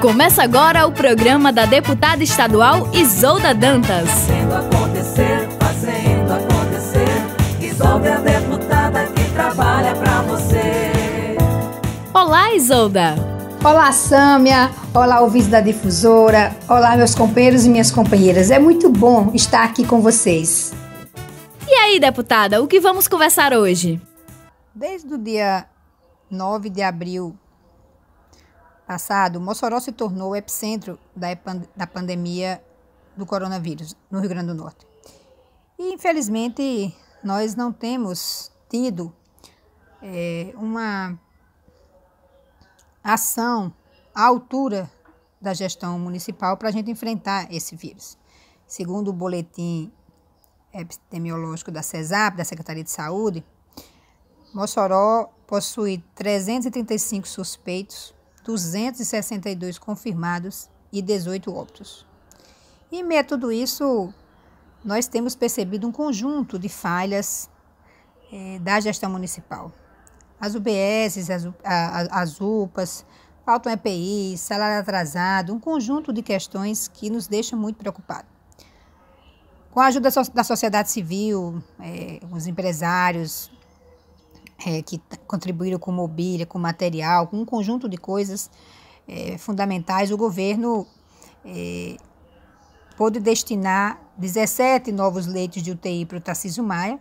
Começa agora o programa da deputada estadual Isolda Dantas. Fazendo acontecer, fazendo acontecer. Isolda é a deputada que trabalha para você. Olá, Isolda. Olá, Sâmia. Olá, ouvintes da Difusora. Olá, meus companheiros e minhas companheiras. É muito bom estar aqui com vocês. E aí, deputada, o que vamos conversar hoje? Desde o dia 9 de abril passado, Mossoró se tornou o epicentro da, da pandemia do coronavírus no Rio Grande do Norte. E, infelizmente, nós não temos tido é, uma ação à altura da gestão municipal para a gente enfrentar esse vírus. Segundo o boletim epidemiológico da CESAP, da Secretaria de Saúde, Mossoró possui 335 suspeitos 262 confirmados e 18 óbitos. E meio a tudo isso, nós temos percebido um conjunto de falhas eh, da gestão municipal. As UBSs, as, as UPAs, faltam EPI, salário atrasado, um conjunto de questões que nos deixam muito preocupados. Com a ajuda da sociedade civil, eh, os empresários, é, que contribuíram com mobília, com material, com um conjunto de coisas é, fundamentais, o governo é, pôde destinar 17 novos leitos de UTI para o Tarcísio Maia,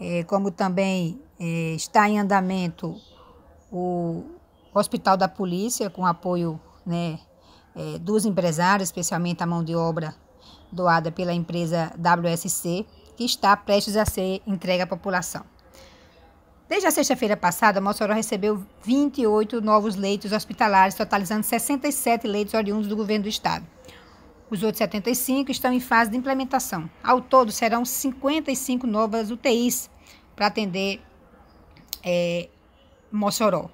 é, como também é, está em andamento o Hospital da Polícia, com apoio né, é, dos empresários, especialmente a mão de obra doada pela empresa WSC, que está prestes a ser entregue à população. Desde a sexta-feira passada, Mossoró recebeu 28 novos leitos hospitalares, totalizando 67 leitos oriundos do governo do estado. Os outros 75 estão em fase de implementação. Ao todo, serão 55 novas UTIs para atender é, Mossoró.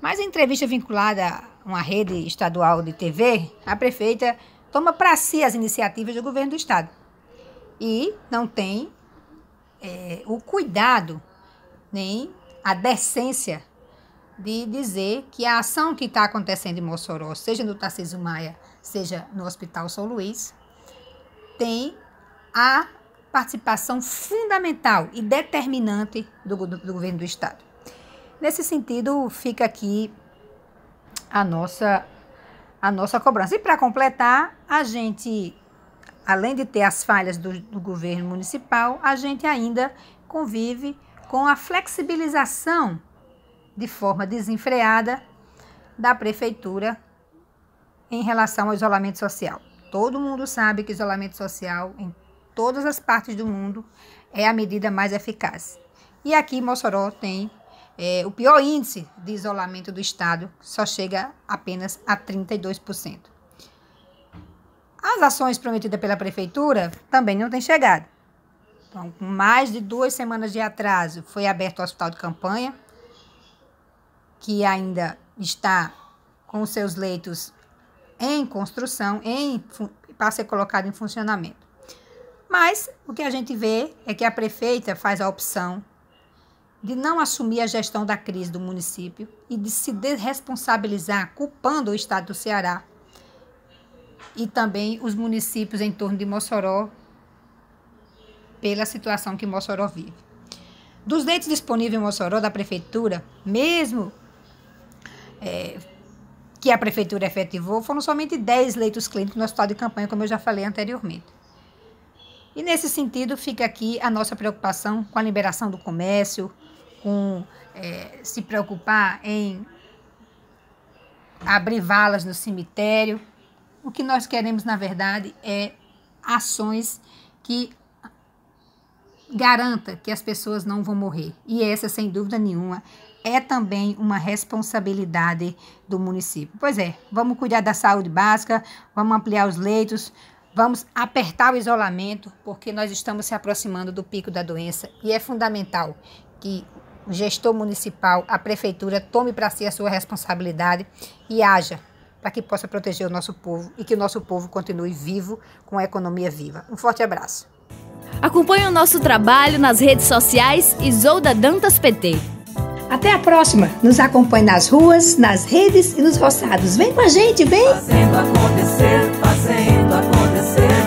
Mas em entrevista vinculada a uma rede estadual de TV, a prefeita toma para si as iniciativas do governo do estado e não tem é, o cuidado nem a decência de dizer que a ação que está acontecendo em Mossoró, seja no Tarcísio Maia, seja no Hospital São Luís, tem a participação fundamental e determinante do, do, do governo do Estado. Nesse sentido, fica aqui a nossa, a nossa cobrança. E para completar, a gente, além de ter as falhas do, do governo municipal, a gente ainda convive com a flexibilização de forma desenfreada da prefeitura em relação ao isolamento social. Todo mundo sabe que isolamento social em todas as partes do mundo é a medida mais eficaz. E aqui Mossoró tem é, o pior índice de isolamento do estado, só chega apenas a 32%. As ações prometidas pela prefeitura também não têm chegado com mais de duas semanas de atraso, foi aberto o hospital de campanha, que ainda está com seus leitos em construção, em, para ser colocado em funcionamento. Mas o que a gente vê é que a prefeita faz a opção de não assumir a gestão da crise do município e de se desresponsabilizar, culpando o estado do Ceará e também os municípios em torno de Mossoró pela situação que Mossoró vive. Dos leitos disponíveis em Mossoró da prefeitura, mesmo é, que a prefeitura efetivou, foram somente 10 leitos clínicos no hospital de campanha, como eu já falei anteriormente. E nesse sentido, fica aqui a nossa preocupação com a liberação do comércio, com é, se preocupar em abrir valas no cemitério. O que nós queremos, na verdade, é ações que garanta que as pessoas não vão morrer. E essa, sem dúvida nenhuma, é também uma responsabilidade do município. Pois é, vamos cuidar da saúde básica, vamos ampliar os leitos, vamos apertar o isolamento, porque nós estamos se aproximando do pico da doença e é fundamental que o gestor municipal, a prefeitura, tome para si a sua responsabilidade e haja para que possa proteger o nosso povo e que o nosso povo continue vivo, com a economia viva. Um forte abraço. Acompanhe o nosso trabalho nas redes sociais Isolda Dantas PT. Até a próxima. Nos acompanhe nas ruas, nas redes e nos roçados. Vem com a gente, vem! Fazendo acontecer, fazendo acontecer.